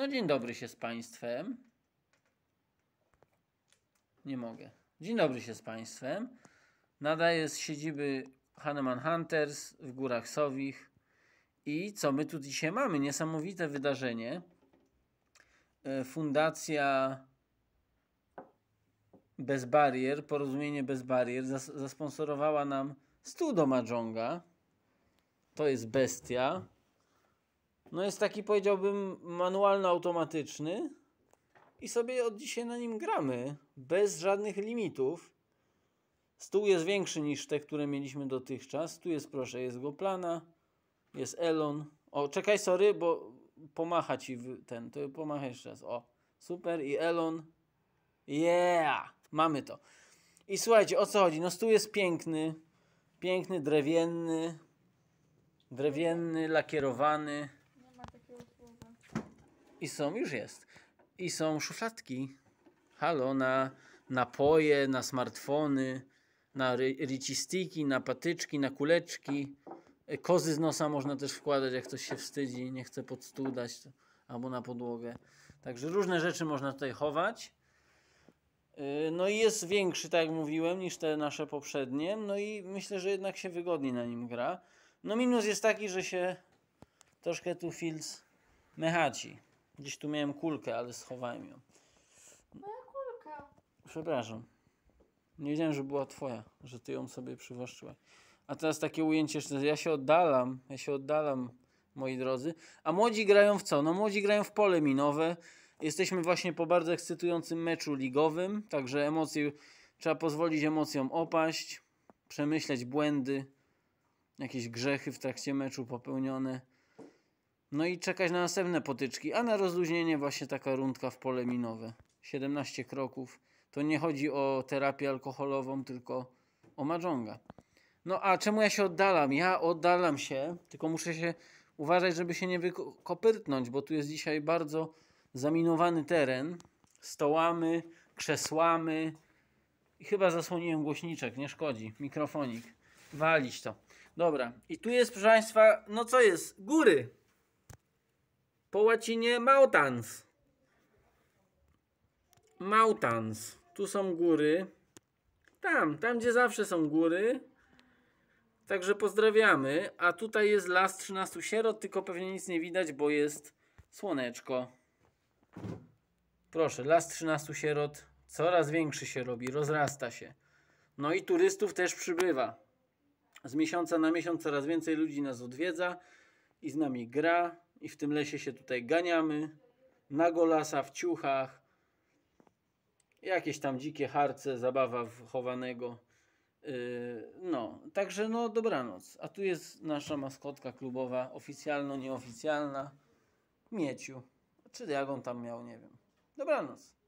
No dzień dobry się z Państwem. Nie mogę. Dzień dobry się z Państwem. Nadaję z siedziby Hanneman Hunters w Górach Sowich. I co my tu dzisiaj mamy? Niesamowite wydarzenie. E, Fundacja Bez Barier, Porozumienie Bez Barier zas zasponsorowała nam stół do Majonga. To jest bestia no jest taki powiedziałbym manualno-automatyczny i sobie od dzisiaj na nim gramy bez żadnych limitów. Stół jest większy niż te, które mieliśmy dotychczas. Tu jest, proszę, jest Goplana, jest Elon. O, czekaj, sorry, bo pomacha ci ten, to pomacha jeszcze raz. O, super i Elon. Yeah! Mamy to. I słuchajcie, o co chodzi? No stół jest piękny, piękny, drewienny, drewienny, lakierowany. I są, już jest. I są szufladki. Halo, na napoje, na smartfony, na ry ricistiki, na patyczki, na kuleczki. E, kozy z nosa można też wkładać, jak ktoś się wstydzi, nie chce pod stół dać, albo na podłogę. Także różne rzeczy można tutaj chować. E, no i jest większy, tak jak mówiłem, niż te nasze poprzednie. No i myślę, że jednak się wygodniej na nim gra. No minus jest taki, że się troszkę tu filc mechaci. Gdzieś tu miałem kulkę, ale schowałem ją. Moja kulka. Przepraszam. Nie wiedziałem, że była twoja, że ty ją sobie przywłaszczyłeś. A teraz takie ujęcie, że ja się oddalam, ja się oddalam, moi drodzy. A młodzi grają w co? No młodzi grają w pole minowe. Jesteśmy właśnie po bardzo ekscytującym meczu ligowym, także emocje, trzeba pozwolić emocjom opaść, przemyśleć błędy, jakieś grzechy w trakcie meczu popełnione. No i czekać na następne potyczki, a na rozluźnienie właśnie taka rundka w pole minowe. 17 kroków. To nie chodzi o terapię alkoholową, tylko o majonga. No a czemu ja się oddalam? Ja oddalam się, tylko muszę się uważać, żeby się nie wykopyrtnąć, bo tu jest dzisiaj bardzo zaminowany teren. Stołamy, krzesłamy i chyba zasłoniłem głośniczek, nie szkodzi, mikrofonik. Walić to. Dobra, i tu jest, proszę Państwa, no co jest? Góry. Po łacinie mountains. Mountains. Tu są góry. Tam, tam gdzie zawsze są góry. Także pozdrawiamy. A tutaj jest las 13 sierot, tylko pewnie nic nie widać, bo jest słoneczko. Proszę, las 13 sierot coraz większy się robi, rozrasta się. No i turystów też przybywa. Z miesiąca na miesiąc coraz więcej ludzi nas odwiedza i z nami gra, i w tym lesie się tutaj ganiamy. Na golasa w ciuchach. Jakieś tam dzikie harce, zabawa chowanego. Yy, no, także no dobranoc. A tu jest nasza maskotka klubowa, oficjalno-nieoficjalna. Mieciu. Czy jak on tam miał, nie wiem. Dobranoc.